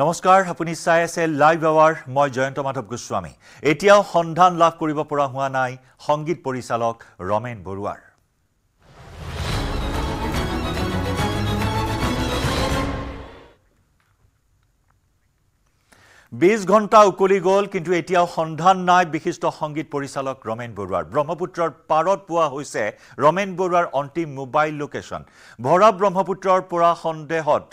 নমস্কাৰ আপুনি চাই আছে লাইভ আৱাৰ মই জয়ন্ত মাধৱ গোস্বামী এতিয়াও সন্ধান লাভ কৰিব পৰা হোৱা নাই সংগীত পৰিচালক ৰমেন বৰুৱাৰ বিশ ঘণ্টা উকলি গ'ল কিন্তু এতিয়াও সন্ধান নাই বিশিষ্ট সংগীত পৰিচালক ৰমেন বৰুৱাৰ ব্ৰহ্মপুত্ৰৰ পাৰত পোৱা হৈছে ৰমেন বৰুৱাৰ অন্তিম মোবাইল লোকেশ্যন ভৰা ব্ৰহ্মপুত্ৰৰ পৰা সন্দেহত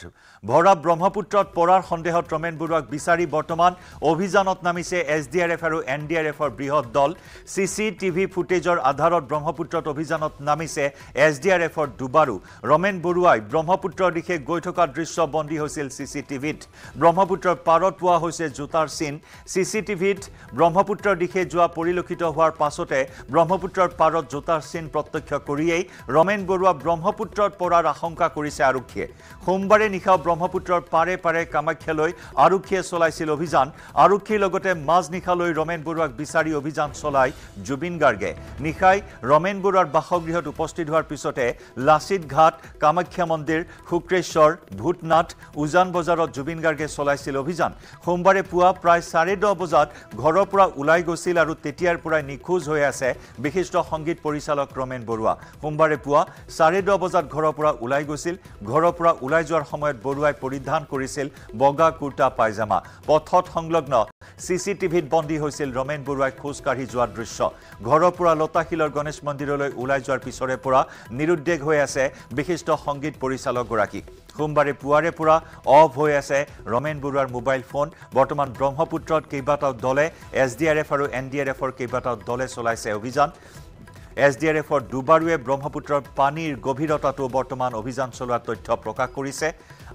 ভৰা ব্ৰহ্মপুত্ৰত পৰাৰ সন্দেহত ৰমেন বৰুৱাক বিচাৰি বৰ্তমান অভিযানত নামিছে এছ ডি আৰ এফ আৰু এন ডি আৰ এফৰ বৃহৎ দল চি চি টিভি ফুটেজৰ আধাৰত ব্ৰহ্মপুত্ৰত অভিযানত নামিছে এছ ডি আৰ এফৰ দুবাৰো ৰমেন বৰুৱাই ব্ৰহ্মপুত্ৰৰ দিশে গৈ থকা দৃশ্য বন্দী হৈছিল চি চি টিভিত ব্ৰহ্মপুত্ৰৰ পাৰত পোৱা হৈছে জোতাৰ চিন চি চি টিভিত ব্ৰহ্মপুত্ৰৰ দিশে যোৱা পৰিলক্ষিত হোৱাৰ পাছতে ব্ৰহ্মপুত্ৰৰ পাৰত জোতাৰ চিন প্ৰত্যক্ষ কৰিয়েই ৰমেন বৰুৱা ব্ৰহ্মপুত্ৰত পৰাৰ আশংকা কৰিছে আৰক্ষীয়ে সোমবাৰে নিশা ব্ৰহ্মপুত্ৰৰ পাৰে পাৰে কামাখ্যালৈ আৰক্ষীয়ে চলাইছিল অভিযান আৰক্ষীৰ লগতে মাজনিশালৈ ৰমেন বৰুৱাক বিচাৰি অভিযান চলাই জুবিন গাৰ্গে নিশাই ৰমেন বৰুৱাৰ বাসগৃহত উপস্থিত হোৱাৰ পিছতে লাচিত ঘাট কামাখ্যা মন্দিৰ শুক্ৰেশ্বৰ ভূতনাথ উজান বজাৰত জুবিন গাৰ্গে চলাইছিল অভিযান সোমবাৰে পুৱা প্ৰায় চাৰে দহ বজাত ঘৰৰ পৰা ওলাই গৈছিল আৰু তেতিয়াৰ পৰাই নিখোজ হৈ আছে বিশিষ্ট সংগীত পৰিচালক ৰমেন বৰুৱা সোমবাৰে পুৱা চাৰে দহ বজাত ঘৰৰ পৰা ওলাই গৈছিল ঘৰৰ পৰা ওলাই যোৱাৰ সময়ত বৰুৱা পেলোৱাই পৰিধান কৰিছিল বগা কুৰ্তা পায়জামা পথত সংলগ্ন চি চি টিভিত বন্দী হৈছিল ৰমেন বৰুৱাই খোজকাঢ়ি যোৱা দৃশ্য ঘৰৰ পৰা লতাশিলৰ গণেশ মন্দিৰলৈ ওলাই যোৱাৰ পিছৰে পৰা নিৰুদ্দেগ হৈ আছে বিশিষ্ট সংগীত পৰিচালকগৰাকী সোমবাৰে পুৱাৰে পৰা অফ হৈ আছে ৰমেন বৰুৱাৰ মোবাইল ফোন বৰ্তমান ব্ৰহ্মপুত্ৰত কেইবাটাও দলে এছ ডি আৰ এফ আৰু এন ডি আৰ এফৰ কেইবাটাও দলে চলাইছে অভিযান এছ ডি আৰ এফৰ দুবাৰুৱে ব্ৰহ্মপুত্ৰৰ পানীৰ গভীৰতাটো বৰ্তমান অভিযান চলোৱাৰ তথ্য প্ৰকাশ কৰিছে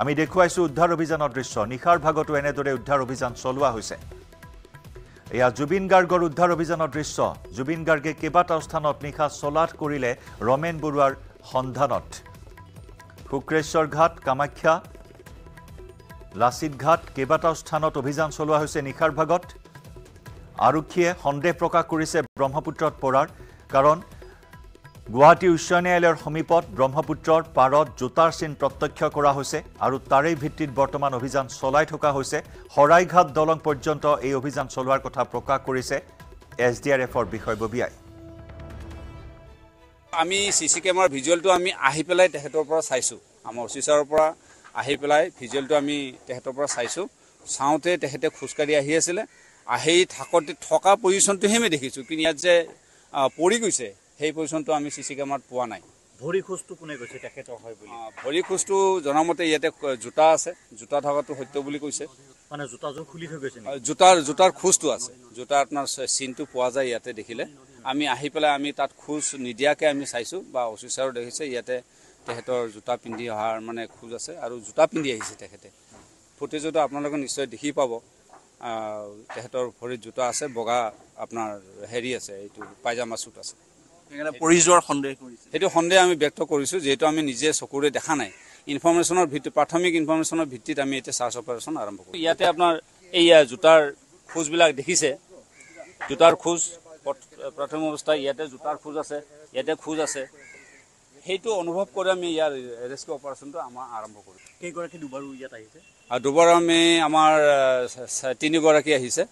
আমি দেখুৱাইছো উদ্ধাৰ অভিযানৰ দৃশ্য নিশাৰ ভাগতো এনেদৰে উদ্ধাৰ অভিযান চলোৱা হৈছে এয়া জুবিন গাৰ্গৰ উদ্ধাৰ অভিযানৰ দৃশ্য জুবিন গাৰ্গে কেইবাটাও স্থানত নিশা চলাথ কৰিলে ৰমেন বৰুৱাৰ সন্ধানত শুক্ৰেশ্বৰ ঘাট কামাখ্যা লাচিত ঘাট কেইবাটাও স্থানত অভিযান চলোৱা হৈছে নিশাৰ ভাগত আৰক্ষীয়ে সন্দেহ প্ৰকাশ কৰিছে ব্ৰহ্মপুত্ৰত পৰাৰ কাৰণ গুৱাহাটী উচ্চ ন্যায়ালয়ৰ সমীপত ব্ৰহ্মপুত্ৰৰ পাৰত জোতাৰ চিন প্ৰত্যক্ষ কৰা হৈছে আৰু তাৰে ভিত্তিত বৰ্তমান অভিযান চলাই থকা হৈছে শৰাইঘাট দলং পৰ্যন্ত এই অভিযান চলোৱাৰ কথা প্ৰকাশ কৰিছে এছ ডি আৰ এফৰ বিষয়ববীয়াই আমি চি চি কেমেৰাৰ ভিজুৱেলটো আমি আহি পেলাই তেখেতৰ পৰা চাইছোঁ আমাৰ অফিচাৰৰ পৰা আহি পেলাই ভিজুৱেলটো আমি তেখেতৰ পৰা চাইছোঁ চাওঁতে তেখেতে খোজকাঢ়ি আহি আছিলে আহি থাকোঁতে থকা পজিশ্যনটোহে আমি দেখিছোঁ কিন্তু ইয়াত যে পৰি গৈছে সেই পজিশ্যনটো আমি চি চি কেমেৰাত পোৱা নাই ভৰি খোজটো কোনে কৈছে তেখেতৰ হয় বুলি ভৰি খোজটো জনামতে ইয়াতে জোতা আছে জোতা থকাটো সত্য বুলি কৈছে মানে জোতাযোৰ খুলি থৈ গৈছে জোতাৰ জোতাৰ খোজটো আছে জোতাৰ আপোনাৰ চিনটো পোৱা যায় ইয়াতে দেখিলে আমি আহি পেলাই আমি তাত খোজ নিদিয়াকৈ আমি চাইছোঁ বা অফিচাৰো দেখিছে ইয়াতে তেখেতৰ জোতা পিন্ধি অহাৰ মানে খোজ আছে আৰু জোতা পিন্ধি আহিছে তেখেতে ফুটেজতো আপোনালোকে নিশ্চয় দেখি পাব তেখেতৰ ভৰিত জোতা আছে বগা আপোনাৰ হেৰি আছে এইটো পাইজামা চুট আছে পৰি যোৱাৰ সন্দেহ কৰিছে সেইটো সন্দেহ আমি ব্যক্ত কৰিছোঁ যিহেতু আমি নিজে চকুৰে দেখা নাই ইনফৰ্মেশ্যনৰ ভিত্তিত প্ৰাথমিক ইনফৰ্মেশ্যনৰ ভিত্তিত আমি এতিয়া চাৰ্চ অপাৰেশ্যন আৰম্ভ কৰোঁ ইয়াতে আপোনাৰ এইয়া জোতাৰ খোজবিলাক দেখিছে জোতাৰ খোজ প্ৰাথমিক অৱস্থা ইয়াতে জোতাৰ খোজ আছে ইয়াতে খোজ আছে সেইটো অনুভৱ কৰি আমি ইয়াৰ ৰেস্কিউ অপাৰেশ্যনটো আমাৰ আৰম্ভ কৰোঁ কেইগৰাকী দুবাৰো ইয়াত আহিছে আৰু দুবাৰ আমি আমাৰ তিনিগৰাকী আহিছে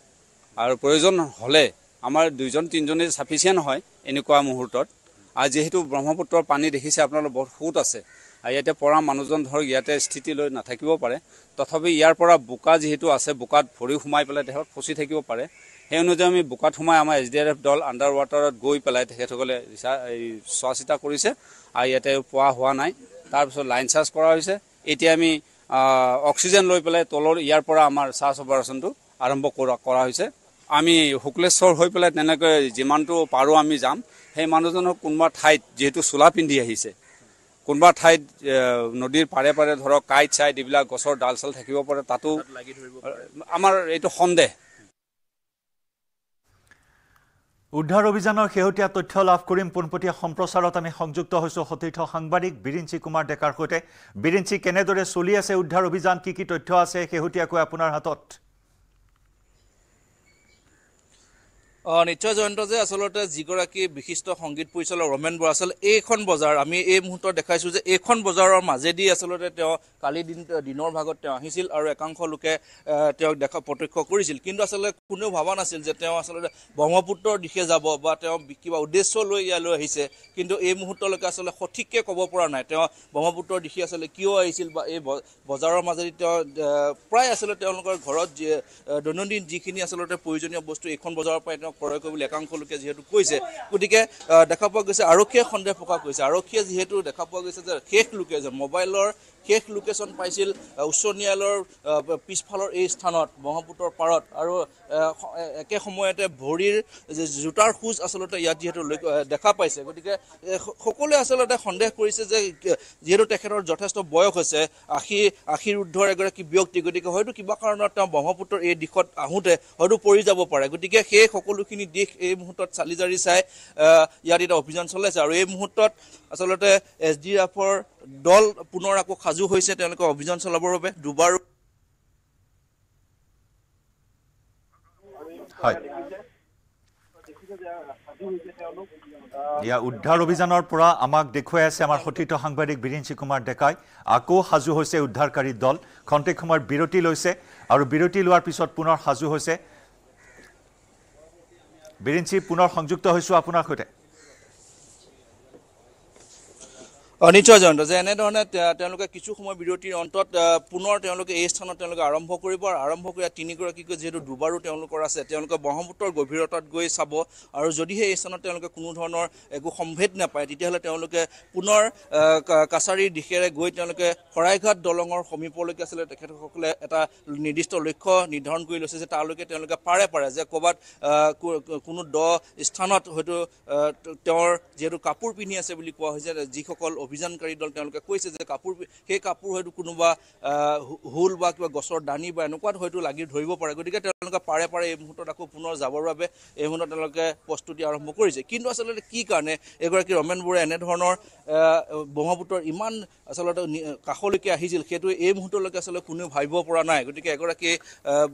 আৰু প্ৰয়োজন হ'লে আমাৰ দুজন তিনিজনেই চাফিচিয়েণ্ট হয় এনেকুৱা মুহূৰ্তত আৰু যিহেতু ব্ৰহ্মপুত্ৰৰ পানী দেখিছে আপোনালোক বহুত সোঁত আছে আৰু ইয়াতে পৰা মানুহজন ধৰক ইয়াতে স্থিতি লৈ নাথাকিব পাৰে তথাপি ইয়াৰ পৰা বোকা যিহেতু আছে বোকাত ভৰি সোমাই পেলাই তেখেত ফচি থাকিব পাৰে সেই অনুযায়ী আমি বোকাত সোমাই আমাৰ এছ ডি আৰ এফ দল আণ্ডাৰ ৱাটাৰত গৈ পেলাই তেখেতসকলে চোৱা চিতা কৰিছে আৰু ইয়াতে পোৱা হোৱা নাই তাৰপিছত লাইন চাৰ্জ কৰা হৈছে এতিয়া আমি অক্সিজেন লৈ পেলাই তলৰ ইয়াৰ পৰা আমাৰ চাৰ্জ অপাৰেশ্যনটো আৰম্ভ কৰা কৰা হৈছে আমি শুক্লেশ্বৰ হৈ পেলাই তেনেকৈ যিমানটো পাৰোঁ আমি যাম সেই মানুহজনক কোনোবা ঠাইত যিহেতু চোলা পিন্ধি আহিছে কোনোবা ঠাইত নদীৰ পাৰে পাৰে ধৰক কাইট চাইট এইবিলাক গছৰ ডাল চাল থাকিব পাৰে তাতো আমাৰ এইটো সন্দেহ উদ্ধাৰ অভিযানৰ শেহতীয়া তথ্য লাভ কৰিম পোনপটীয়া সম্প্ৰচাৰত আমি সংযুক্ত হৈছোঁ সতীৰ্থ সাংবাদিক বিৰিঞ্চি কুমাৰ ডেকাৰ সৈতে বিৰিঞ্চি কেনেদৰে চলি আছে উদ্ধাৰ অভিযান কি কি তথ্য আছে শেহতীয়াকৈ আপোনাৰ হাতত অঁ নিশ্চয় জয়ন্ত যে আচলতে যিগৰাকী বিশিষ্ট সংগীত পৰিচালক ৰমেন বৰা আচলতে এইখন বজাৰ আমি এই মুহূৰ্তত দেখাইছোঁ যে এইখন বজাৰৰ মাজেদি আচলতে তেওঁ কালি দিন দিনৰ ভাগত তেওঁ আহিছিল আৰু একাংশ লোকে তেওঁক দেখা প্ৰত্যক্ষ কৰিছিল কিন্তু আচলতে কোনেও ভবা নাছিল যে তেওঁ আচলতে ব্ৰহ্মপুত্ৰৰ দিশে যাব বা তেওঁ কিবা উদ্দেশ্য লৈ ইয়ালৈ আহিছে কিন্তু এই মুহূৰ্তলৈকে আচলতে সঠিককৈ ক'ব পৰা নাই তেওঁ ব্ৰহ্মপুত্ৰৰ দিশে আচলতে কিয় আহিছিল বা এই বজাৰৰ মাজেদি তেওঁ প্ৰায় আচলতে তেওঁলোকৰ ঘৰত দৈনন্দিন যিখিনি আচলতে প্ৰয়োজনীয় বস্তু এইখন বজাৰৰ পৰাই তেওঁ তেওঁক ক্ৰয় কৰিবলৈ একাংশ লোকে যিহেতু কৈছে গতিকে দেখা পোৱা গৈছে আৰক্ষীয়ে সন্দেহ প্ৰকাশ কৰিছে আৰক্ষীয়ে যিহেতু দেখা পোৱা গৈছে যে শেষ লোকে যে মোবাইলৰ শেষ লোকেশ্যন পাইছিল উচ্চ ন্যায়ালয়ৰ পিছফালৰ এই স্থানত ব্ৰহ্মপুত্ৰৰ পাৰত আৰু একে সময়তে ভৰিৰ যে জোতাৰ খোজ আচলতে ইয়াত যিহেতু দেখা পাইছে গতিকে সকলোৱে আচলতে সন্দেহ কৰিছে যে যিহেতু তেখেতৰ যথেষ্ট বয়স হৈছে আশী আশীৰ ঊৰ্ধৰ এগৰাকী ব্যক্তি গতিকে হয়তো কিবা কাৰণত তেওঁ ব্ৰহ্মপুত্ৰৰ এই দিশত আহোঁতে হয়তো পৰি যাব পাৰে গতিকে সেই সকলো সকলোখিনি দিশ এই মুহূৰ্তত চালি জাৰি চাই ইয়াত এটা অভিযান চলাইছে আৰু এই মুহূৰ্তত আচলতে এছ ডি এফৰ দল পুনৰ আকৌ সাজু হৈছে অভিযান চলাবৰ বাবে দুবাৰ উদ্ধাৰ অভিযানৰ পৰা আমাক দেখুৱাই আছে আমাৰ সতীৰ্থ সাংবাদিক বীৰিঞ্চি কুমাৰ ডেকাই আকৌ সাজু হৈছে উদ্ধাৰকাৰী দল খন্তেক সময় বিৰতি লৈছে আৰু বিৰতি লোৱাৰ পিছত পুনৰ সাজু হৈছে বিৰিঞ্চি পুনৰ সংযুক্ত হৈছোঁ আপোনাৰ সৈতে নিশ্চয় জয়ন্ত যে এনেধৰণে তেওঁলোকে কিছু সময় বিৰতিৰ অন্তত পুনৰ তেওঁলোকে এই স্থানত তেওঁলোকে আৰম্ভ কৰিব আৰু আৰম্ভ কৰি তিনিগৰাকীকৈ যিহেতু দুবাৰো তেওঁলোকৰ আছে তেওঁলোকে ব্ৰহ্মপুত্ৰৰ গভীৰতাত গৈ চাব আৰু যদিহে এই স্থানত তেওঁলোকে কোনো ধৰণৰ একো সম্ভেদ নাপায় তেতিয়াহ'লে তেওঁলোকে পুনৰ কাছাৰীৰ দিশেৰে গৈ তেওঁলোকে শৰাইঘাট দলঙৰ সমীপলৈকে আছিলে তেখেতসকলে এটা নিৰ্দিষ্ট লক্ষ্য নিৰ্ধাৰণ কৰি লৈছে যে তালৈকে তেওঁলোকে পাৰে পাৰে যে ক'ৰবাত কোনো দ স্থানত হয়তো তেওঁৰ যিহেতু কাপোৰ পিন্ধি আছে বুলি কোৱা হৈছে যিসকল অভিযানকাৰী দল তেওঁলোকে কৈছে যে কাপোৰ সেই কাপোৰ হয়তো কোনোবা হুল বা কিবা গছৰ দানি বা এনেকুৱাত হয়তো লাগি ধৰিব পাৰে গতিকে তেওঁলোকে পাৰে পাৰে এই মুহূৰ্তত আকৌ পুনৰ যাবৰ বাবে এই মুহূৰ্তত তেওঁলোকে প্ৰস্তুতি আৰম্ভ কৰিছে কিন্তু আচলতে কি কাৰণে এগৰাকী ৰমেন বৰুৱাই এনেধৰণৰ ব্ৰহ্মপুত্ৰৰ ইমান আচলতে কাষলৈকে আহিছিল সেইটো এই মুহূৰ্তলৈকে আচলতে কোনেও ভাবিব পৰা নাই গতিকে এগৰাকী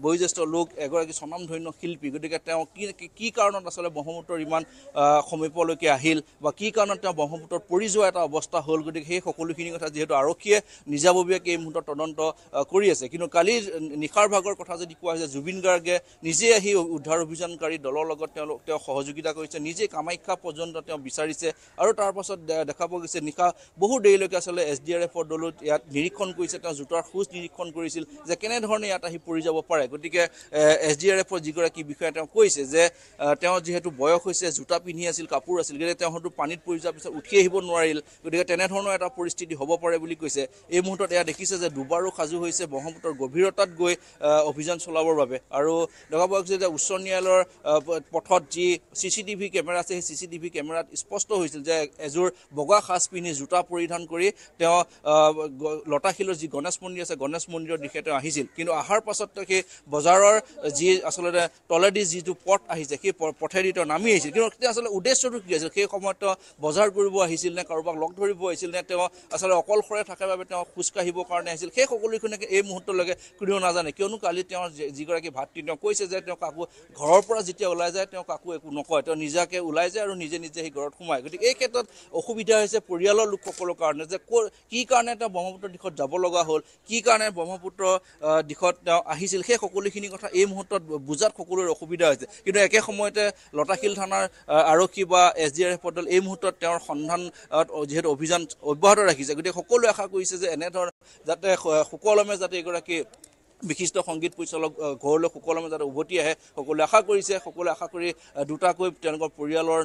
বয়োজ্যেষ্ঠ লোক এগৰাকী স্বনাম ধন্য শিল্পী গতিকে তেওঁ কি কি কাৰণত আচলতে ব্ৰহ্মপুত্ৰৰ ইমান সমীপলৈকে আহিল বা কি কাৰণত তেওঁ ব্ৰহ্মপুত্ৰত পৰি যোৱা এটা অৱস্থা হ'ল গতিকে সেই সকলোখিনি কথা যিহেতু আৰক্ষীয়ে নিজাববীয়াকৈ এই মুহূৰ্তত তদন্ত কৰি আছে কিন্তু কালি নিশাৰ ভাগৰ কথা যদি কোৱা হৈছে জুবিন গাৰ্গে নিজে আহি উদ্ধাৰ অভিযানকাৰী দলৰ লগত তেওঁলোক তেওঁ সহযোগিতা কৰিছে নিজে কামাখ্যা পৰ্যন্ত তেওঁ বিচাৰিছে আৰু তাৰপাছত দেখা পোৱা গৈছে নিশা বহু দেৰিলৈকে আচলতে এছ ডি আৰ এফৰ দলত ইয়াত নিৰীক্ষণ কৰিছে তেওঁ জোতাৰ খোজ নিৰীক্ষণ কৰিছিল যে কেনেধৰণে ইয়াত আহি পৰি যাব পাৰে গতিকে এছ ডি আৰ এফৰ যিগৰাকী বিষয়া তেওঁ কৈছে যে তেওঁ যিহেতু বয়স হৈছে জোতা পিন্ধি আছিল কাপোৰ আছিল গতিকে তেওঁ হয়তো পানীত পৰি যোৱাৰ পিছত উঠি আহিব নোৱাৰিল গতিকে তেনেধৰণৰ এটা পৰিস্থিতি হ'ব পাৰে বুলি কৈছে এই মুহূৰ্তত এয়া দেখিছে যে দুবাৰো সাজু হৈছে ব্ৰহ্মপুত্ৰৰ গভীৰতাত গৈ অভিযান চলাবৰ বাবে আৰু দেখা পোৱা গৈছে যে উচ্চ ন্যায়ালয়ৰ পথত যি চি চি টিভি কেমেৰা আছে সেই চি চি টিভি কেমেৰাত স্পষ্ট হৈছিল যে এযোৰ বগা সাজ পিন্ধি জোতা পৰিধান কৰি তেওঁ লতাশিলৰ যি গণেশ মন্দিৰ আছে গণেশ মন্দিৰৰ দিশে তেওঁ আহিছিল কিন্তু অহাৰ পাছত তেওঁ সেই বজাৰৰ যি আচলতে তলেদি যিটো পথ আহিছে সেই পথেদি তেওঁ নামি আহিছিল কিন্তু আচলতে উদ্দেশ্যটো কি আছিল সেই সময়ত তেওঁ বজাৰ কৰিব আহিছিল নে কাৰোবাক লগ ধৰিব আহিব আহিছিল নে তেওঁ আচলতে অকলশৰে থকাৰ বাবে তেওঁ খোজকাঢ়িবৰ কাৰণে আহিছিল সেই সকলোখিনিকে এই মুহূৰ্তলৈকে কোনেও নাজানে কিয়নো কালি তেওঁৰ যিগৰাকী ভাতৃ তেওঁ কৈছে যে তেওঁ কাকো ঘৰৰ পৰা যেতিয়া ওলাই যায় তেওঁ কাকো একো নকয় তেওঁ নিজাকৈ ওলাই যায় আৰু নিজে নিজে সেই ঘৰত সোমায় গতিকে এই ক্ষেত্ৰত অসুবিধা হৈছে পৰিয়ালৰ লোকসকলৰ কাৰণে যে ক'ৰ কি কাৰণে তেওঁ ব্ৰহ্মপুত্ৰৰ দিশত যাব লগা হ'ল কি কাৰণে ব্ৰহ্মপুত্ৰ দিশত তেওঁ আহিছিল সেই সকলোখিনি কথা এই মুহূৰ্তত বুজাত সকলোৰে অসুবিধা হৈছে কিন্তু একে সময়তে লতাশিল থানাৰ আৰক্ষী বা এছ ডি আৰ এফৰ দল এই মুহূৰ্তত তেওঁৰ সন্ধান যিহেতু অভিযোগ অভিযান অব্যাহত ৰাখিছে গতিকে সকলোৱে আশা কৰিছে যে এনেধৰণে যাতে সুকলমে যাতে এগৰাকী বিশিষ্ট সংগীত পৰিচালক ঘৰলৈ সুকলমে যাতে উভতি আহে সকলোৱে আশা কৰিছে সকলোৱে আশা কৰি দুটাকৈ তেওঁলোকৰ পৰিয়ালৰ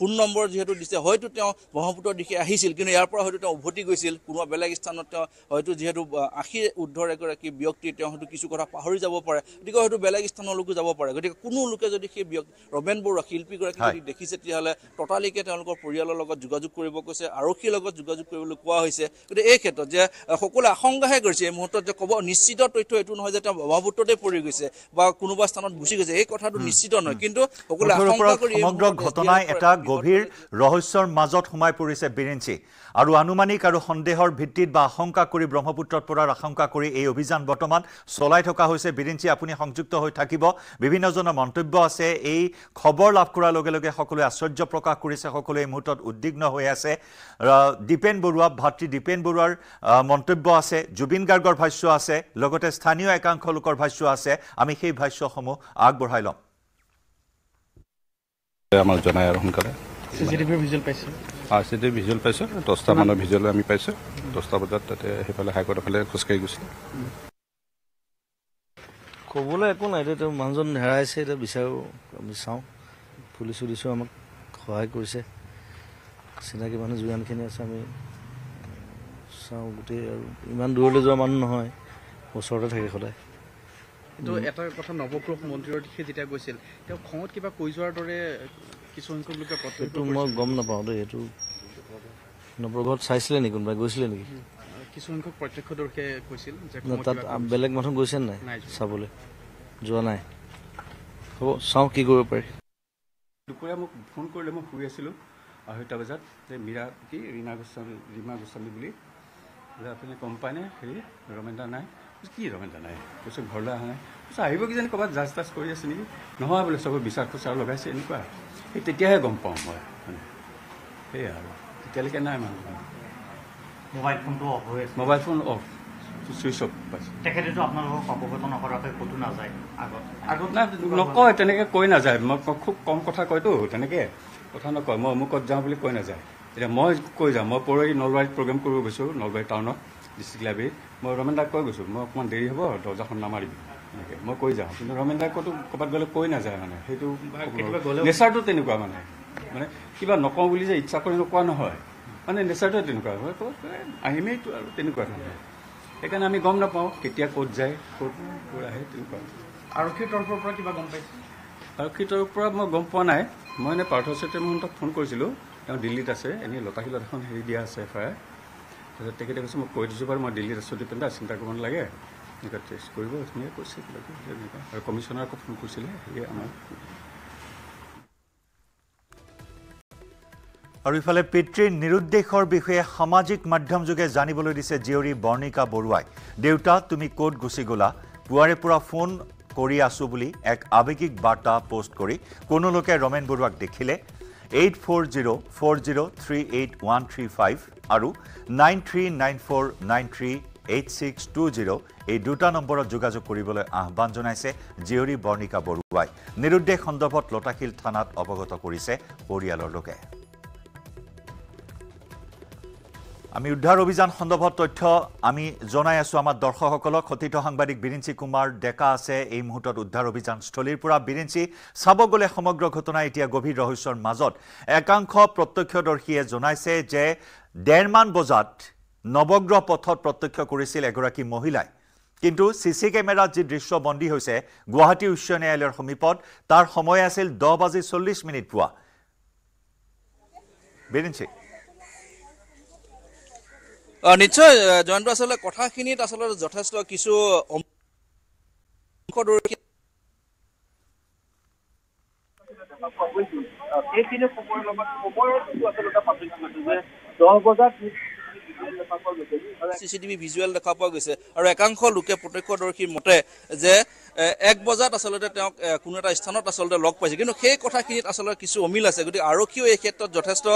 ফোন নম্বৰ যিহেতু দিছে হয়তো তেওঁ ব্ৰহ্মপুত্ৰৰ দিশে আহিছিল কিন্তু ইয়াৰ পৰা হয়তো তেওঁ উভতি গৈছিল কোনোবা বেলেগ স্থানত তেওঁ হয়তো যিহেতু আশী উদ্ধৰ এগৰাকী ব্যক্তি তেওঁ হয়তো কিছু কথা পাহৰি যাব পাৰে গতিকে হয়তো বেলেগ স্থানলৈকো যাব পাৰে গতিকে কোনো লোকে যদি সেই ব্যক্তি ৰবেন বৰুৱা শিল্পীগৰাকী যদি দেখিছে তেতিয়াহ'লে ততালিকে তেওঁলোকৰ পৰিয়ালৰ লগত যোগাযোগ কৰিব কৈছে আৰক্ষীৰ লগত যোগাযোগ কৰিবলৈ কোৱা হৈছে গতিকে এই ক্ষেত্ৰত যে সকলোৱে আশংকাহে কৰিছে এই মুহূৰ্তত যে ক'ব নিশ্চিত তথ্য এইটো নহয় যে তেওঁ ব্ৰহ্মপুত্ৰতে পৰি গৈছে বা কোনোবা স্থানত গুচি গৈছে এই কথাটো নিশ্চিত নহয় কিন্তু সকলোৱে আশংকা কৰি সমগ্ৰ ঘটনাই এটা গভীৰ ৰহস্যৰ মাজত সোমাই পৰিছে বিৰিঞ্চি আৰু আনুমানিক আৰু সন্দেহৰ ভিত্তিত বা আশংকা কৰি ব্ৰহ্মপুত্ৰত পৰাৰ আশংকা কৰি এই অভিযান বৰ্তমান চলাই থকা হৈছে বিৰিঞ্চি আপুনি সংযুক্ত হৈ থাকিব বিভিন্নজনৰ মন্তব্য আছে এই খবৰ লাভ কৰাৰ লগে লগে সকলোৱে আশ্চৰ্য প্ৰকাশ কৰিছে সকলোৱে এই মুহূৰ্তত উদ্বিগ্ন হৈ আছে দীপেন বৰুৱা ভাতৃ দীপেন বৰুৱাৰ মন্তব্য আছে জুবিন গাৰ্গৰ ভাষ্য আছে লগতে স্থানীয় একাংশ লোকৰ ভাষ্য আছে আমি সেই ভাষ্যসমূহ আগবঢ়াই ল'ম আমাৰ জনাই আৰু সোনকালে চিটিভি ভিজুৱেল পাইছে দহটা মানৰ ভিজুৱেল আমি পাইছোঁ দহটা বজাত তাতে সেইফালে হাইকোৰ্টৰ ফালে খোজকাঢ়ি গৈছিলে ক'বলৈ একো নাই এতিয়া মানুহজন হেৰাইছে এতিয়া বিচাৰোঁ আমি চাওঁ পুলিচ চুলিচেও আমাক সহায় কৰিছে চিনাকি মানুহ যিমানখিনি আছে আমি চাওঁ গোটেই আৰু ইমান দূৰলৈ যোৱা মানুহ নহয় ওচৰতে থাকে সদায় কিন্তু এটা কথা নৱগ্ৰহ মন্দিৰৰ দিশে যেতিয়া গৈছিল তেওঁ খঙত কিবা কৈ যোৱাৰ দৰে কিছুসংখ্যক লোকে মই গম নাপাওঁ দেই এইটো নৱগ্ৰহত চাইছিলে নেকি কোনোবাই গৈছিলে নেকি কিছুসংখ্যক প্ৰত্যক্ষদৰ্শীয়ে কৈছিল যে তাত বেলেগ মানুহ গৈছে নাই চাবলৈ যোৱা নাই হ'ব চাওঁ কি কৰিব পাৰি দুপৰীয়া মোক ফোন কৰিলে মই শুই আছিলোঁ আঢ়ৈটা বজাত যে মীৰা কি ৰীণা গোস্বামী ৰীমা গোস্বামী বুলি আপুনি গম পায়নে হেৰি ৰমেন্দ্ৰ নাই কি ৰমেন্দ্ৰ নাই কৈছে ঘৰলৈ অহা নাই কৈছে আহিব কি কিজানি ক'ৰবাত জাজ তাজ কৰি আছে নেকি নহয় বোলে চবে বিচাৰ খোচাৰ লগাইছে এনেকুৱা সেই তেতিয়াহে গম পাওঁ মই মানে সেয়া আৰু তেতিয়ালৈকে নাই মানুহ মোবাইল ফোনটো অফ হৈ আছে mobile phone off switch off পাইছে তেখেতেতো আপোনালোকক অৱগত নকৰাকৈ ক'তো নাযায় আগত আগত নাই নকয় তেনেকৈ কৈ নাযায় মই খুব কম কথা কয়তো তেনেকৈ কথা নকয় মই অমুকত যাওঁ বুলি কৈ নাযায় এতিয়া মই কৈ যাওঁ মই পৰহি নলবাৰীত প্ৰগ্ৰেম কৰিব গৈছোঁ নলবাৰী টাউনত ডিষ্ট্ৰিক্ট লাইব্ৰেৰীত মই ৰমেন দাক কৈ গৈছোঁ মই অকণমান দেৰি হ'ব দৰ্জাখন নামাৰিবি এনেকৈ মই কৈ যাওঁ কিন্তু ৰমেন দাকতো ক'ৰবাত গ'লে কৈ নাযায় মানে সেইটো নেচাৰটো তেনেকুৱা মানে মানে কিবা নকওঁ বুলি যে ইচ্ছা কৰি নোকোৱা নহয় মানে নেচাৰটোৱে তেনেকুৱা হয় আহিমেইতো আৰু তেনেকুৱা ধৰণে সেইকাৰণে আমি গম নাপাওঁ কেতিয়া ক'ত যায় ক'ত ক'ত আহে তেনেকুৱা আৰক্ষীৰ তৰফৰ পৰা কিবা গম পাইছে আৰক্ষীৰ তৰফৰ পৰা মই গম পোৱা নাই মই এনেই পাৰ্থ চেত্ৰী মহন্তক ফোন কৰিছিলোঁ তেওঁ দিল্লীত আছে এনেই লতাশিলত এখন হেৰি দিয়া আছে এফ আই আৰ তাৰপিছত তেখেতে কৈছে মই কৈ দিছোঁ বাৰু মই দিল্লীত আছোঁ দিপেন্দা চিন্তা কৰিব নালাগে এনেকুৱা টেষ্ট কৰিব এনেকৈ কৈছে কিবাকিবি তেনেকুৱা আৰু কমিশ্যনাৰকো ফোন কৰিছিলে সেয়ে আমাৰ আৰু ইফালে পিতৃৰ নিৰুদ্দেশৰ বিষয়ে সামাজিক মাধ্যম যোগে জানিবলৈ দিছে জীয়ৰী বৰ্ণিকা বৰুৱাই দেউতা তুমি ক'ত গুচি গ'লা পুৱাৰে পৰা ফোন কৰি আছোঁ বুলি এক আৱেগিক বাৰ্তা পোষ্ট কৰি কোনো লোকে ৰমেন বৰুৱাক দেখিলে eight four zero' four zero' three eight one three five আৰু nine three nine four nine three eight six two zero' এই দুটা নম্বৰত যোগাযোগ কৰিবলৈ আহ্বান জনাইছে জীয়ৰী বৰ্ণিকা বৰুৱাই নিৰুদ্দেশ সন্দৰ্ভত লতাশিল থানাত অৱগত কৰিছে পৰিয়ালৰ লোকে আমি উদ্ধাৰ অভিযান সন্দৰ্ভত তথ্য আমি জনাই আছোঁ আমাৰ দৰ্শকসকলক কথিত সাংবাদিক বিৰিঞ্চি কুমাৰ ডেকা আছে এই মুহূৰ্তত উদ্ধাৰ অভিযানস্থলীৰ পৰা বিৰিঞ্চি চাব গলে সমগ্ৰ ঘটনা এতিয়া গভীৰ ৰহস্যৰ মাজত একাংশ প্ৰত্যক্ষদৰ্শীয়ে জনাইছে যে ডেৰমান বজাত নৱগ্ৰহ পথত প্ৰত্যক্ষ কৰিছিল এগৰাকী মহিলাই কিন্তু চি চি কেমেৰাত যি দৃশ্য বন্দী হৈছে গুৱাহাটী উচ্চ ন্যায়ালয়ৰ সমীপত তাৰ সময় আছিল দহ বাজি চল্লিছ মিনিট পুৱা বিৰিঞ্চি নিশ্চয় জয়ন্ত আচলতে কথাখিনিত আচলতে যথেষ্ট কিছু সি চি টিভি ভিজুৱেল দেখা পোৱা গৈছে আৰু একাংশ লোকে প্ৰত্যক্ষদৰ্শীৰ মতে যে এক বজাত আচলতে তেওঁক কোনো এটা স্থানত আচলতে লগ পাইছে কিন্তু সেই কথাখিনিত আচলতে কিছু অমিল আছে গতিকে আৰক্ষীও এই ক্ষেত্ৰত যথেষ্ট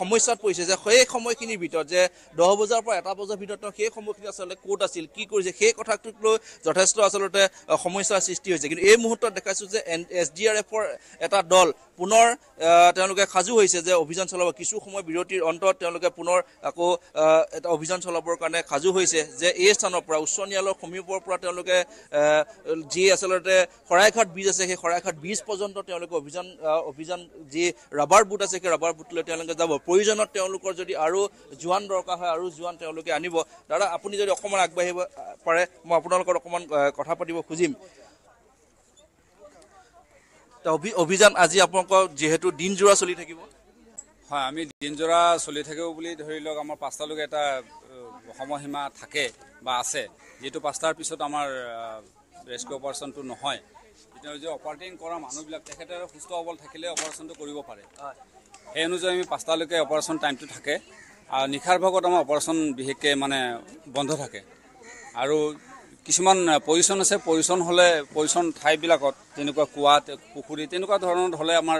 সমস্যাত পৰিছে যে সেই সময়খিনিৰ ভিতৰত যে দহ বজাৰ পৰা এটা বজাৰ ভিতৰত তেওঁ সেই সময়খিনি আচলতে ক'ত আছিল কি কৰিছে সেই কথাটোক লৈ যথেষ্ট আচলতে সমস্যাৰ সৃষ্টি হৈছে কিন্তু এই মুহূৰ্তত দেখাইছোঁ যে এন এছ ডি আৰ এফৰ এটা দল পুনৰ তেওঁলোকে সাজু হৈছে যে অভিযান চলাব কিছু সময় বিৰতিৰ অন্তত তেওঁলোকে পুনৰ আকৌ এটা অভিযান চলাবৰ কাৰণে সাজু হৈছে যে এই স্থানৰ পৰা উচ্চ ন্যায়ালয়ৰ সমীপৰ পৰা তেওঁলোকে যি আচলতে শৰাইঘাট ব্ৰিজ আছে সেই শৰাইঘাট ব্ৰিজ পৰ্যন্ত তেওঁলোকে অভিযান অভিযান যি ৰাবাৰ বুট আছে সেই ৰাবাৰ বুট লৈ তেওঁলোকে যাব প্ৰয়োজনত তেওঁলোকৰ যদি আৰু জোৱান দৰকাৰ হয় আৰু জোৱান তেওঁলোকে আনিব দাদা আপুনি যদি অকণমান আগবাঢ়িব পাৰে মই আপোনালোকৰ অকণমান কথা পাতিব খুজিম অভিযান আজি আপোনালোকৰ যিহেতু দিনজোৰা চলি থাকিব হয় আমি দিনজোৰা চলি থাকিব বুলি ধৰি লওক আমাৰ পাঁচটালৈকে এটা সময়সীমা থাকে বা আছে যিহেতু পাঁচটাৰ পিছত আমাৰ ৰেস্কিউ অপাৰেশ্যনটো নহয় তেতিয়া যে অপাৰেটিং কৰা মানুহবিলাক তেখেতে সুস্থ হ'বল থাকিলে অপাৰেশ্যনটো কৰিব পাৰে সেই অনুযায়ী আমি পাঁচটালৈকে অপাৰেশ্যন টাইমটো থাকে আৰু নিশাৰ ভাগত আমাৰ অপাৰেশ্যন বিশেষকৈ মানে বন্ধ থাকে আৰু কিছুমান পয়োচন আছে পয়োচন হ'লে পয়োচন ঠাইবিলাকত তেনেকুৱা কুঁৱা পুখুৰী তেনেকুৱা ধৰণৰ হ'লে আমাৰ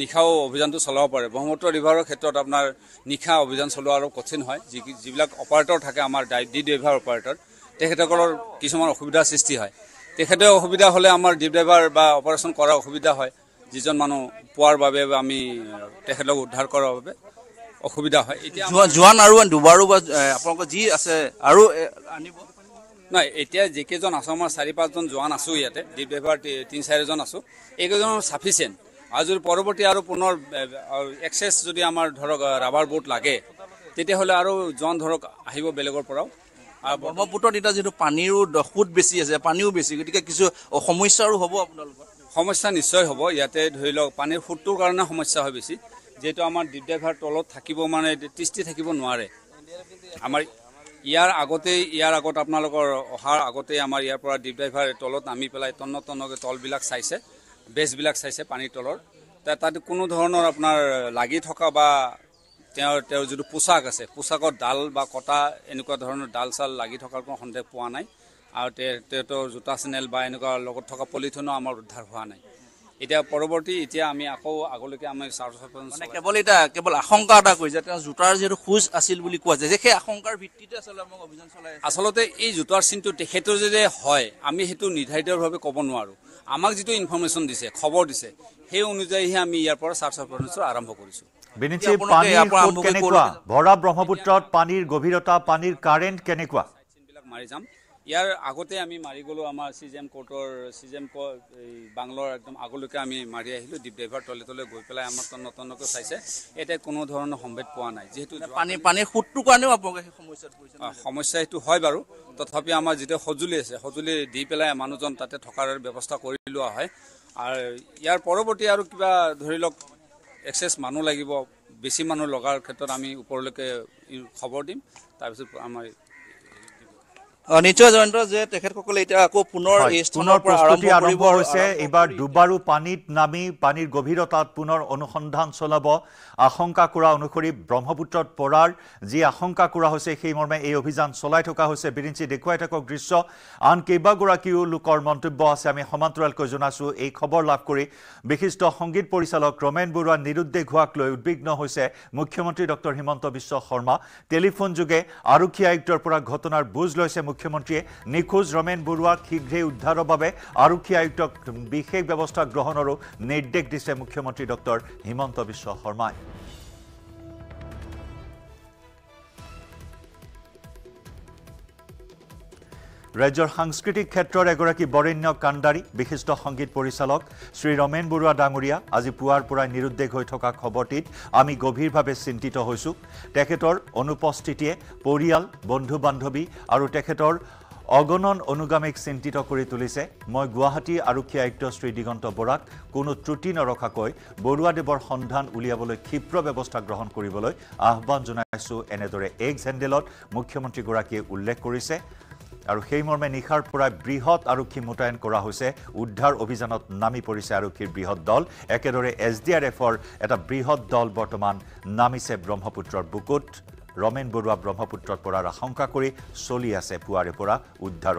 নিশাও অভিযানটো চলাব পাৰে ব্ৰহ্মপুত্ৰ ৰিভাৰৰ ক্ষেত্ৰত আপোনাৰ নিশা অভিযান চলোৱা আৰু কঠিন হয় যি যিবিলাক অপাৰেটৰ থাকে আমাৰ ডাই ডি ৰিভাৰ অপাৰেটৰ তেখেতসকলৰ কিছুমান অসুবিধাৰ সৃষ্টি হয় তেখেতে অসুবিধা হ'লে আমাৰ ডিপ ড্ৰাইভাৰ বা অপাৰেশ্যন কৰাৰ অসুবিধা হয় যিজন মানুহ পোৱাৰ বাবে আমি তেখেতক উদ্ধাৰ কৰাৰ বাবে অসুবিধা হয় এতিয়া যোৱান আৰু দুবাৰো বা আপোনালোকৰ যি আছে আৰু আনিব নাই এতিয়া যিকেইজন আছোঁ আমাৰ চাৰি পাঁচজন যোৱান আছোঁ ইয়াতে ডিপ ড্ৰাইভাৰ তিনি চাৰিজন আছোঁ এইকেইজন চাফিচিয়েণ্ট আৰু যদি পৰৱৰ্তী আৰু পুনৰ এক্সেছ যদি আমাৰ ধৰক ৰাবাৰ বুট লাগে তেতিয়াহ'লে আৰু যোৱান ধৰক আহিব বেলেগৰ পৰাও ব্ৰহ্মপুত্ৰত এতিয়া যিহেতু পানীৰো সুত বেছি আছে পানীও বেছি গতিকে কিছু সমস্যাও হ'ব আপোনালোকৰ সমস্যা নিশ্চয় হ'ব ইয়াতে ধৰি লওক পানীৰ সোঁতটোৰ কাৰণে সমস্যা হয় বেছি যিহেতু আমাৰ দিব্যাঘাৰ তলত থাকিব মানে তৃষ্টি থাকিব নোৱাৰে আমাৰ ইয়াৰ আগতেই ইয়াৰ আগত আপোনালোকৰ অহাৰ আগতেই আমাৰ ইয়াৰ পৰা ডিপ ড্ৰাইভাৰ তলত নামি পেলাই তন্ন তন্নকৈ তলবিলাক চাইছে বেজবিলাক চাইছে পানীৰ তলৰ তাত কোনো ধৰণৰ আপোনাৰ লাগি থকা বা তেওঁৰ তেওঁৰ যিটো পোচাক আছে পোচাকত ডাল বা কটা এনেকুৱা ধৰণৰ ডাল চাল লাগি থকাৰ কোনো সন্দেহ পোৱা নাই আৰু তেওঁৰ জোতা চেনেল বা এনেকুৱা লগত থকা পলিথিনো আমাৰ উদ্ধাৰ হোৱা নাই এতিয়া পৰৱৰ্তী এতিয়া আমি আকৌ আগলৈকে আমি কেৱল এটা কেৱল আশংকা এটা কৰি যে তেওঁ জোতাৰ যিটো খোজ আছিল বুলি কোৱা যায় যে সেই আশংকাৰ ভিত্তিতে আচলতে আমাক অভিযান চলাই আচলতে এই জোতাৰ চিনটো তেখেতৰ যদি হয় আমি সেইটো নিৰ্ধাৰিতভাৱে ক'ব নোৱাৰোঁ আমাক যিটো ইনফৰ্মেশ্যন দিছে খবৰ দিছে সেই অনুযায়ীহে আমি ইয়াৰ পৰা চাৰ্চ অফ আৰম্ভ কৰিছোঁ বিনিচি পানীৰ সোঁত কেনেকুৱা ভৰা ব্ৰহ্মপুত্ৰত পানীৰ গভীৰতা পানীৰ কাৰেণ্ট কেনেকুৱা মাৰি যাম ইয়াৰ আগতে আমি মাৰি গ'লোঁ আমাৰ চি জি এম কৰ্টৰ এই বাংলৰ একদম আগলৈকে আমি মাৰি আহিলোঁ ডিপ ড্ৰাইভাৰ তলে তলে গৈ পেলাই আমাৰ তন্ন তন্নকৈ চাইছে এতিয়া কোনো ধৰণৰ সম্ভেদ পোৱা নাই যিহেতু পানী পানীৰ সোঁতটোৰ কাৰণেও আপোনালোকে সমস্যাত পৰিছে সমস্যা সেইটো হয় বাৰু তথাপি আমাৰ যেতিয়া সঁজুলি আছে সঁজুলি দি পেলাই মানুহজন তাতে থকাৰ ব্যৱস্থা কৰি লোৱা হয় আৰু ইয়াৰ পৰৱৰ্তী আৰু কিবা ধৰি লওক এক্সেছ মানুহ লাগিব বেছি মানুহ লগাৰ ক্ষেত্ৰত আমি ওপৰলৈকে খবৰ দিম তাৰপিছত আমাৰ নিশ্চয় জয়ন্ত যে তেখেতসকলে এতিয়া আকৌ পুনৰ পুনৰ প্ৰস্তুতি আৰম্ভ হৈছে এইবাৰ দুবাৰো পানীত নামি পানীৰ গভীৰতাত পুনৰ অনুসন্ধান চলাব আশংকা কৰা অনুসৰি ব্ৰহ্মপুত্ৰত পৰাৰ যি আশংকা কৰা হৈছে সেই মৰ্মে এই অভিযান চলাই থকা হৈছে বিৰিঞ্চি দেখুৱাই থাকক দৃশ্য আন কেইবাগৰাকীও লোকৰ মন্তব্য আছে আমি সমান্তৰালকৈ জনাইছোঁ এই খবৰ লাভ কৰি বিশিষ্ট সংগীত পৰিচালক ৰমেন বৰুৱা নিৰুদ্দেশ হোৱাক লৈ উদ্বিগ্ন হৈছে মুখ্যমন্ত্ৰী ডঃ হিমন্ত বিশ্ব শৰ্মা টেলিফোন যোগে আৰক্ষী আয়ুক্তৰ পৰা ঘটনাৰ বুজ লৈছে মুখ্যমন্ত্ৰীয়ে নিখোজ ৰমেন বৰুৱাক শীঘ্ৰে উদ্ধাৰৰ বাবে আৰক্ষী আয়ুক্তক বিশেষ ব্যৱস্থা গ্ৰহণৰো নিৰ্দেশ দিছে মুখ্যমন্ত্ৰী ডক্টৰ হিমন্ত বিশ্ব শৰ্মাই ৰাজ্যৰ সাংস্কৃতিক ক্ষেত্ৰৰ এগৰাকী বৰেণ্য কাণ্ডাৰী বিশিষ্ট সংগীত পৰিচালক শ্ৰী ৰমেন বৰুৱা ডাঙৰীয়া আজি পুৱাৰ পৰাই নিৰুদ্দেগ হৈ থকা খবৰটিত আমি গভীৰভাৱে চিন্তিত হৈছোঁ তেখেতৰ অনুপস্থিতিয়ে পৰিয়াল বন্ধু বান্ধৱী আৰু তেখেতৰ অগণন অনুগামীক চিন্তিত কৰি তুলিছে মই গুৱাহাটী আৰক্ষী আয়ুক্ত শ্ৰী দিগন্ত বৰাক কোনো ত্ৰুটি নৰখাকৈ বৰুৱাদেৱৰ সন্ধান উলিয়াবলৈ ক্ষীপ্ৰ ব্যৱস্থা গ্ৰহণ কৰিবলৈ আহ্বান জনাইছোঁ এনেদৰে এক হেণ্ডেলত মুখ্যমন্ত্ৰীগৰাকীয়ে উল্লেখ কৰিছে আৰু সেই মৰ্মে নিশাৰ পৰাই বৃহৎ আৰক্ষী মোতায়েন কৰা হৈছে উদ্ধাৰ অভিযানত নামি পৰিছে আৰক্ষীৰ বৃহৎ দল একেদৰে এছ ডি আৰ এফৰ এটা বৃহৎ দল বৰ্তমান নামিছে ব্ৰহ্মপুত্ৰৰ বুকুত ৰমেন বৰুৱা ব্ৰহ্মপুত্ৰত পৰাৰ আশংকা কৰি চলি আছে পুৱাৰে পৰা উদ্ধাৰ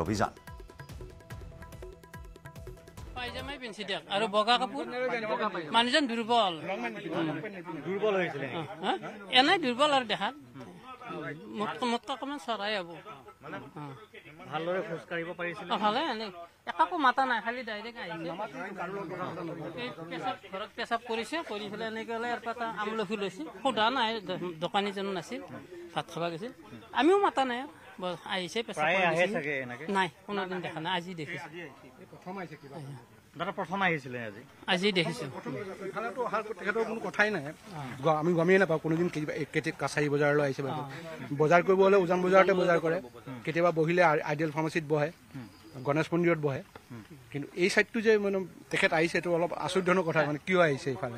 অভিযান ভালদৰে খোজ কাঢ়িব পাৰিছিল একাকো মাতা নাই খালি ডাইৰেক্ট আহিছে কৰি পেলাই এনেকৈ হ'লে এটা আমলখি লৈছে সোধা নাই দোকানীজনো নাছিল ভাত খাব গৈছিল আমিও মাতা নাই আহিছে নাই কোনোদিন দেখা নাই আজি দেখিছে দাদা প্ৰথম আহিছিলে আজি আজি দেখিছোঁ ইফালেতো অহাৰ তেখেতৰ কোনো কথাই নাই আমি গমেই নাপাওঁ কোনোদিন কেতিয়া কাছাৰী বজাৰলৈ আহিছে বাৰু বজাৰ কৰিব হ'লে উজান বজাৰতে বজাৰ কৰে কেতিয়াবা বহিলে আইডিয়েল ফাৰ্মাচিত বহে গণেশ মন্দিৰত বহে কিন্তু এই ছাইডটো যে মানে তেখেত আহিছে এইটো অলপ আচৰ্যজনক কথা মানে কিয় আহিছে এইফালে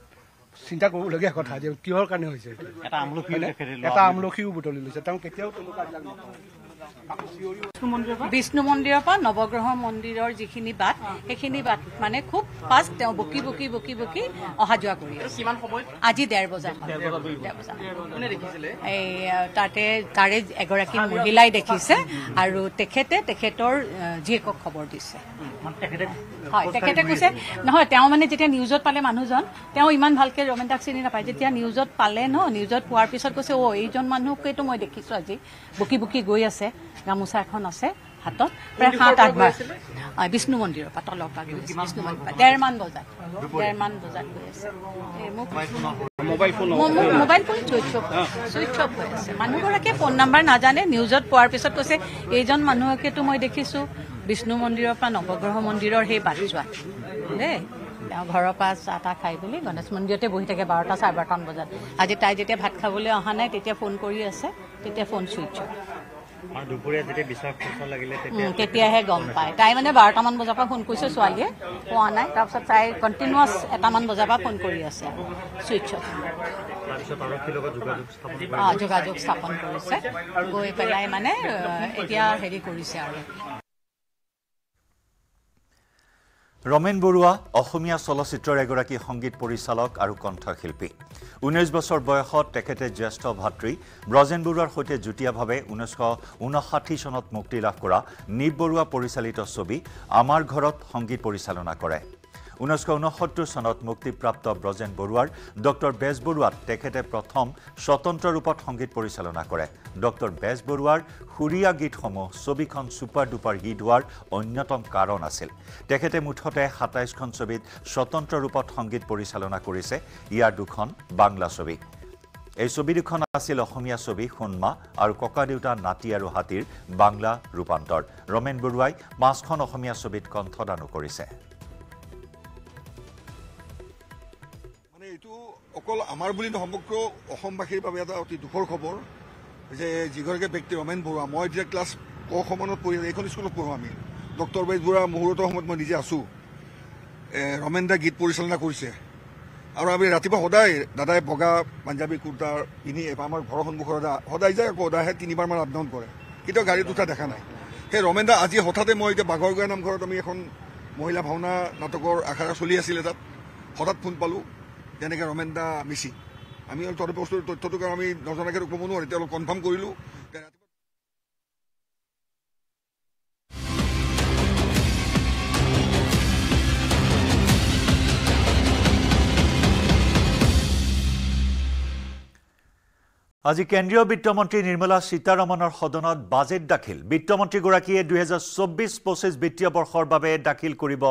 চিন্তা কৰিবলগীয়া কথা যে কিহৰ কাৰণে হৈছে এটা আমলখিও বুটলি লৈছে তেওঁ কেতিয়াও বিষ্ণু মন্দিৰৰ পৰা নৱগ্ৰহ মন্দিৰৰ যিখিনি বাট সেইখিনি বাট মানে খুব ফাষ্ট তেওঁ বকি বকি বকি বকি অহা যোৱা কৰি আজি ডেৰ বজা এই তাতে তাৰে এগৰাকী মহিলাই দেখিছে আৰু তেখেতে তেখেতৰ জীয়েকক খবৰ দিছে হয় তেখেতে কৈছে নহয় তেওঁ মানে যেতিয়া নিউজত পালে মানুহজন তেওঁ ইমান ভালকে ৰমেণ্টাক চিনি নাপায় যেতিয়া নিউজত পালে ন নিউজত পোৱাৰ পিছত কৈছে অ এইজন মানুহকেতো মই দেখিছো আজি বকি বকি গৈ আছে গামোচা এখন আছে হাতত প্ৰায় সাত আঠ মাহ বিষ্ণু মন্দিৰৰ পৰা তলৰ পৰা বিষ্ণু মন্দিৰ ডেৰমান বজাত ডেৰমান বজাত গৈ আছে মোবাইল ফোন চুইচ অফ হৈ আছে মানুহগৰাকীয়ে ফোন নাম্বাৰ নাজানে নিউজত পোৱাৰ পিছত কৈছে এইজন মানুহকেতো মই দেখিছো বিষ্ণু মন্দিৰৰ পৰা নৱগ্ৰহ মন্দিৰৰ সেই বাট যোৱা দেই তেওঁ ঘৰৰ পৰা চাহ তাহ খাই বুলি গণেশ মন্দিৰতে বহি থাকে বাৰটা চাৰে বাৰটামান বজাত আজি তাই যেতিয়া ভাত খাবলৈ অহা নাই তেতিয়া ফোন কৰি আছে তেতিয়া ফোন চুইচ অফ কেতিয়াহে গম পায় তাই মানে বাৰটামান বজাৰ পৰা ফোন কৰিছে ছোৱালীয়ে পোৱা নাই তাৰপিছত তাই কণ্টিনিউছ এটামান বজাৰ পৰা ফোন কৰি আছে ছুইচত যোগাযোগ স্থাপন কৰিছে গৈ পেলাই মানে এতিয়া হেৰি কৰিছে আৰু ৰমেন বৰুৱা অসমীয়া চলচ্চিত্ৰৰ এগৰাকী সংগীত পৰিচালক আৰু কণ্ঠশিল্পী ঊনৈছ বছৰ বয়সত তেখেতে জ্যেষ্ঠ ভাতৃ ব্ৰজেন বৰুৱাৰ সৈতে যুটীয়াভাৱে ঊনৈছশ ঊনষাঠি চনত মুক্তি লাভ কৰা নিব বৰুৱা পৰিচালিত ছবি আমাৰ ঘৰত সংগীত পৰিচালনা কৰে ঊনৈছশ চনত মুক্তিপ্ৰাপ্ত ব্ৰজেন বৰুৱাৰ ডক্টৰ বেজবৰুৱাত তেখেতে প্ৰথম স্বতন্ত্ৰ ৰূপত সংগীত পৰিচালনা কৰে ডক্টৰ বেজবৰুৱাৰ সুৰীয়া গীতসমূহ ছবিখন ছুপাৰ ডুপাৰ গীত হোৱাৰ অন্যতম কাৰণ আছিল তেখেতে মুঠতে সাতাইছখন ছবিত স্বতন্ত্ৰ ৰূপত সংগীত পৰিচালনা কৰিছে ইয়াৰ দুখন বাংলা ছবি এই ছবি দুখন আছিল অসমীয়া ছবি সোণমা আৰু ককা দেউতা নাতি আৰু হাতীৰ বাংলা ৰূপান্তৰ ৰমেন বৰুৱাই পাঁচখন অসমীয়া ছবিত কণ্ঠদানো কৰিছে এইটো অকল আমাৰ বুলি সমগ্ৰ অসমবাসীৰ বাবে এটা অতি দুখৰ খবৰ যে যিগৰাকী ব্যক্তি ৰমেন বৰুৱা মই এতিয়া ক্লাছ ক সমানত পঢ়ি আছোঁ এইখন স্কুলত পঢ়োঁ আমি ডক্টৰ বেজ বৰুৱা মুহূৰ্তৰ সময়ত মই নিজে আছোঁ ৰমেন দাই গীত পৰিচালনা কৰিছে আৰু আমি ৰাতিপুৱা সদায় দাদাই বগা পাঞ্জাবী কুৰ্তা পিন্ধি আমাৰ ঘৰৰ সন্মুখৰ দাদা সদায় যায় আকৌ সদায় তিনিবাৰমান আবেদন কৰে কেতিয়াও গাড়ীত উঠা দেখা নাই সেই ৰমেন দা আজি হঠাতে মই এতিয়া বাঘৰগোৱা নামঘৰত আমি এখন মহিলা ভাওনা নাটকৰ আখাৰা চলি আছিলে তাত হঠাৎ ফোন পালোঁ তেনেকৈ ৰমেন দা মিচি আমি তাৰ বস্তুৰ তথ্যটোক আমি নজনাকৈ ৰখিব নোৱাৰোঁ তেওঁলোক কনফাৰ্ম কৰিলোঁ আজি কেন্দ্ৰীয় বিত্তমন্ত্ৰী নিৰ্মলা সীতাৰমণৰ সদনত বাজেট দাখিল বিত্তমন্ত্ৰীগৰাকীয়ে দুহেজাৰ চৌব্বিছ পঁচিছ বিত্তীয় বৰ্ষৰ বাবে দাখিল কৰিব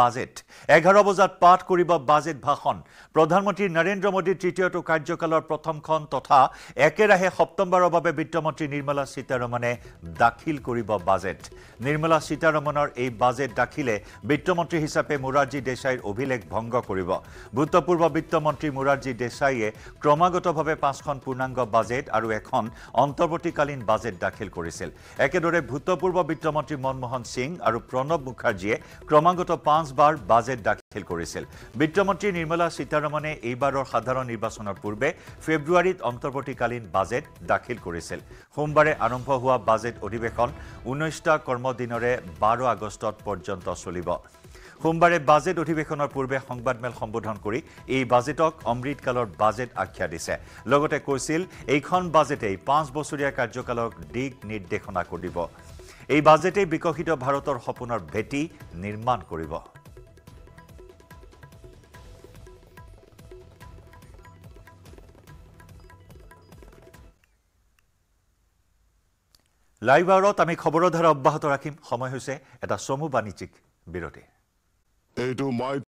বাজেট এঘাৰ বজাত পাঠ কৰিব বাজেট ভাষণ প্ৰধানমন্ত্ৰী নৰেন্দ্ৰ মোদীৰ তৃতীয়টো কাৰ্যকালৰ প্ৰথমখন তথা একেৰাহে সপ্তমবাৰৰ বাবে বিত্তমন্ত্ৰী নিৰ্মলা সীতাৰমণে দাখিল কৰিব বাজেট নিৰ্মলা সীতাৰমণৰ এই বাজেট দাখিলে বিত্তমন্ত্ৰী হিচাপে মোৰাৰজী দেশাইৰ অভিলেখ ভংগ কৰিব ভূতপূৰ্ব বিত্তমন্ত্ৰী মোৰাৰজী দেশাইয়ে ক্ৰমাগতভাৱে পাঁচখন পূৰ্ণাংগ বাজেট আৰু এখন অন্তৰ্বৰ্তীকালীন বাজেট দাখিল কৰিছিল একেদৰে ভূতপূৰ্ব বিত্তমন্ত্ৰী মনমোহন সিং আৰু প্ৰণৱ মুখাৰ্জীয়ে ক্ৰমাগত পাঁচবাৰ বাজেট দাখিল কৰিছিল বিত্তমন্ত্ৰী নিৰ্মলা সীতাৰমণে এইবাৰৰ সাধাৰণ নিৰ্বাচনৰ পূৰ্বে ফেব্ৰুৱাৰীত অন্তৰ্বৰ্তীকালীন বাজেট দাখিল কৰিছিল সোমবাৰে আৰম্ভ হোৱা বাজেট অধিৱেশন ঊনৈছটা কৰ্মদিনৰে বাৰ আগষ্টত পৰ্যন্ত চলিব সোমবাৰে বাজেট অধিৱেশনৰ পূৰ্বে সংবাদমেল সম্বোধন কৰি এই বাজেটক অমৃতকালৰ বাজেট আখ্যা দিছে লগতে কৈছিল এইখন বাজেটেই পাঁচ বছৰীয়া কাৰ্যকালক দিক নিৰ্দেশনা কৰিব এই বাজেটেই বিকশিত ভাৰতৰ সপোনৰ ভেটি নিৰ্মাণ কৰিব লাইভ আৱাৰত আমি খবৰৰ ধাৰা অব্যাহত ৰাখিম সময় হৈছে এটা চমু বাণিজ্যিক বিৰতি They do my